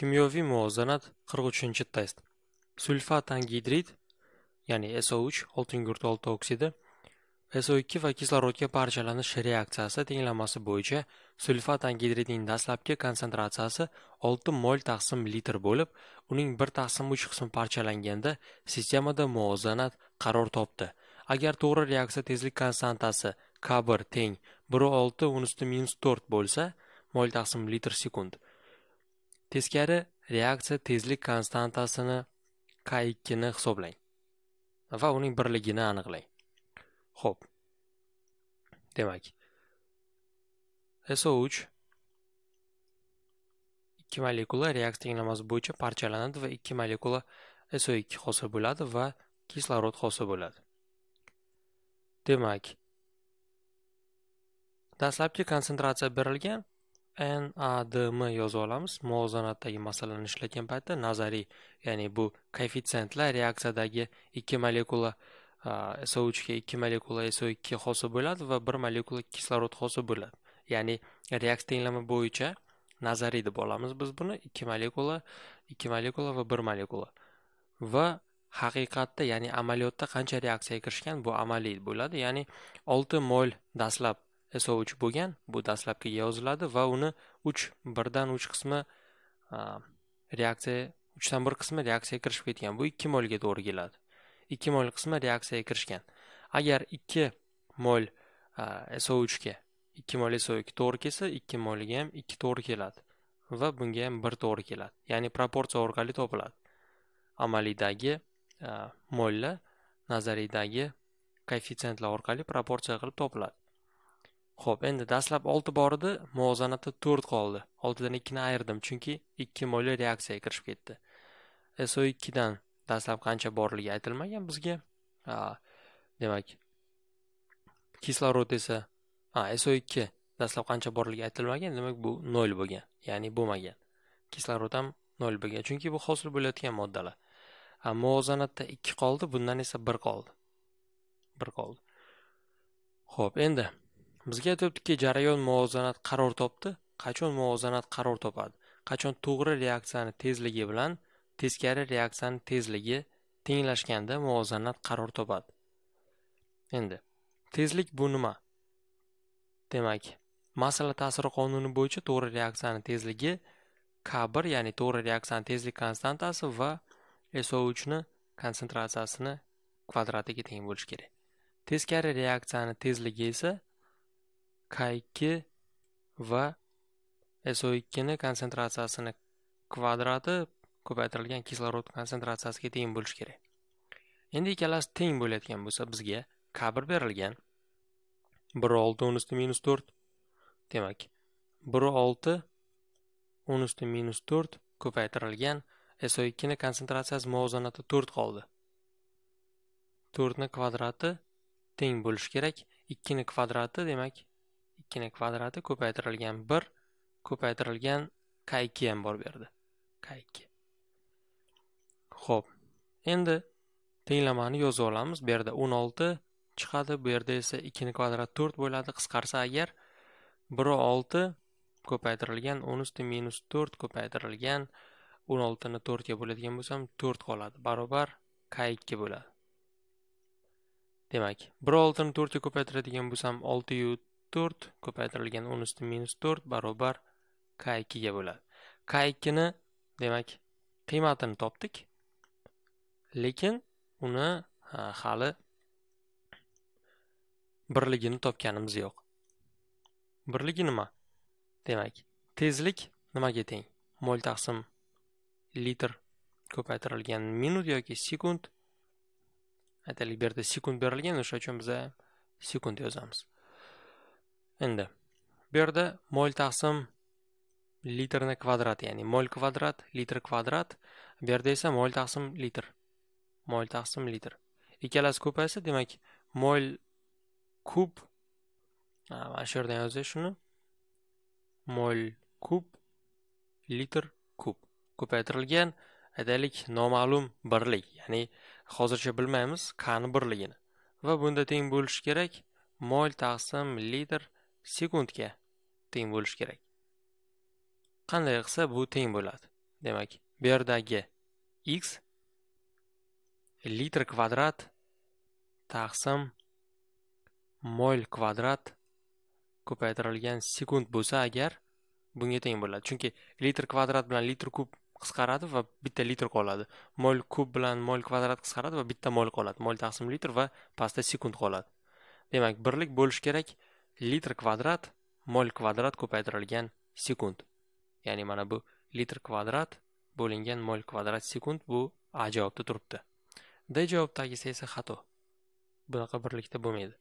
Kimyoviy muvozanat 43-test. Sulfat angidrid, ya'ni SO3 oltin gurt olti oksidi SO2 va kislorodga parchalanish reaksiyasi tenglamasi bo'yicha sulfat angidridning dastlabki konsentratsiyasi 6 mol taqsim litr bo'lib, uning 1 taqsim 3 qismi parchalanganda sistemada muvozanat qaror topdi. Agar to'g'ri reaksiya tezlik konstantasi K1 teng 1.6 4 bo'lsa, mol taqsim litr sekund Teskari reaksiya tezlik konstantasini K2ni hisoblang va uning birligini aniqlang. Xo'p. Demak, SO3 ikki molekula reaksiya tenglamasi bo'yicha parchalanadi va ikki molekula SO2 hosil bo'ladi va kislorod hosil bo'ladi. Demak, dastlabki konsentratsiya berilgan NADM yoza olamiz. Muvozanatdagi masalani ishlatgan paytda nazariy, ya'ni bu koeffitsientlar reaksiyadagi ikki molekula SO3 ga ikki molekula SO2 hosil bo'ladi va bir molekula kislorod hosil bo'ladi. Ya'ni reaks tenglama bo'yicha nazariy deb olamiz biz buni ikki molekula, ikki molekula va bir molekula. Va haqiqatda, ya'ni amaliyotda qancha reaksiyaga kirishgan bu amaliy bo'ladi. Ya'ni 6 mol dastlab so3 bo'lgan bu dastlabki yoziladi va uni 3 birdan 3 qismi reaksiya 3 dan 1 qismi reaksiyaga kirishib ketgan bu 2 molga to'g'ri keladi 2 mol qismi reaksiyaga kirishgan agar 2 mol so3 ga 2 mol so2 to'g'ri kelsa 2 molga ham 2 to'g'ri keladi va bunga ham 1 to'g'ri keladi ya'ni proporsiya orqali topiladi amaliydagi mollar nazariydagi koeffitsiyentlar orqali proporsiya qilib topiladi Xo'p, endi dastlab 6 bor edi, muvozanatda 4 qoldi. 6 dan 2 ni ayirdim, chunki 2 molli reaksiyaga kirishib ketdi. SO2 dan dastlab qancha borligi aytilmagan bizga. Ha, demak, kislorod esa SO2 dastlab qancha borligi aytilmagan, demak bu 0 bo'lgan, ya'ni bo'lmagan. Kislorod ham 0 bo'lgan, chunki bu hosil bo'layotgan moddalar. muvozanatda 2 qoldi, bundan esa 1 qoldi. 1 qoldi. Xo'p, endi bizga aytyaptiki jarayon muvozanat qaror topdi qachon muvozanat qaror topadi qachon to'g'ri reaksiyani tezligi bilan teskari reaksiyani tezligi tenglashganda muvozanat qaror topadi endi tezlik bu nima demak masala ta'siri qonuni bo'yicha to'g'ri reaksiyani tezligi k1 ya'ni to'g'ri reaksiyani tezlik konstantasi va so 3 konsentratsiyasini kvadratiga teng bo'lishi kerak teskari reaksiyani tezligi esa K2 va SO2ni konsentratsiyasini kvadrati ko'paytirilgan kislorod konsentratsiyasiga teng bo'lishi kerak. Endi ikkalasi teng bo'layotgan bo'lsa, bizga K1 berilgan. 10 unusti minus 4. Demak, 1.6 unusti minus 4 ko'paytirilgan SO2 ni konsentratsiyasi muvozanatda 4 qoldi. 4 ni kvadrati teng bo'lishi kerak. 2 ni kvadrati, demak, ikkini kvadrati ko'paytirilgan bir ko'paytirilgan k ikki ham borib berdi k ikki ho'p endi tenglamani yozib olamiz bu yerda o'n olti chiqadi bu yerda esa ikkini kvadrati to'rt bo'ladi qisqarsa agar biri olti ko'paytirilgan o'n usti minus to'rt ko'paytirilgan o'n oltini to'rtga bo'ladigan bo'lsam to'rt qoladi barobar k ikki bo'ladi demak bir oltini to'rtga ko'paytiradigan bo'lsam oltiyu 4 ko'paytirilgan 10 usti minus 4 barobar k 2 ga bo'ladi k 2 ni demak qiymatini topdik lekin uni hali birligini topganimiz yo'q birligi nima demak tezlik nimaga teng mol taqsim litr ko'paytirilgan minut yoki sekund aytaylik bu yerda sekund berilgan o'sha uchun biz sekund yozamiz Endi bu yerda mol taqsim litrni kvadrat, ya'ni mol kvadrat, litr kvadrat. Bu yerda esa mol taqsim litr. Mol taqsim litr. Ikkalasi ko'paysa, demak, mol kub mana shu yerdan yozish shuni. Mol kub litr kub ko'paytirilgan aytaylik noma'lum birlik, ya'ni hozircha bilmaymiz qani birligini. Va bunda teng bo'lishi kerak mol taqsim litr sekundga teng bo'lishi kerak qanday qilsa bu teng bo'ladi demak bu yerdagi x litr kvadrat taqsim mol kvadrat ko'paytirilgan sekund bo'lsa agar bunga teng bo'ladi chunki litr kvadrat bilan litr kub qisqaradi va bitta litr qoladi mol kub bilan mol kvadrat qisqaradi va bitta mol qoladi mol taqsim litr va pastda sekund qoladi demak birlik bo'lishi kerak litr kvadrat mol kvadrat ko'paytirilgan sekund ya'ni mana bu litr kvadrat bo'lingan mol kvadrat sekund bu a javobda turibdi d javobdagisi esa xato bunaqa birlikda bo'lmaydi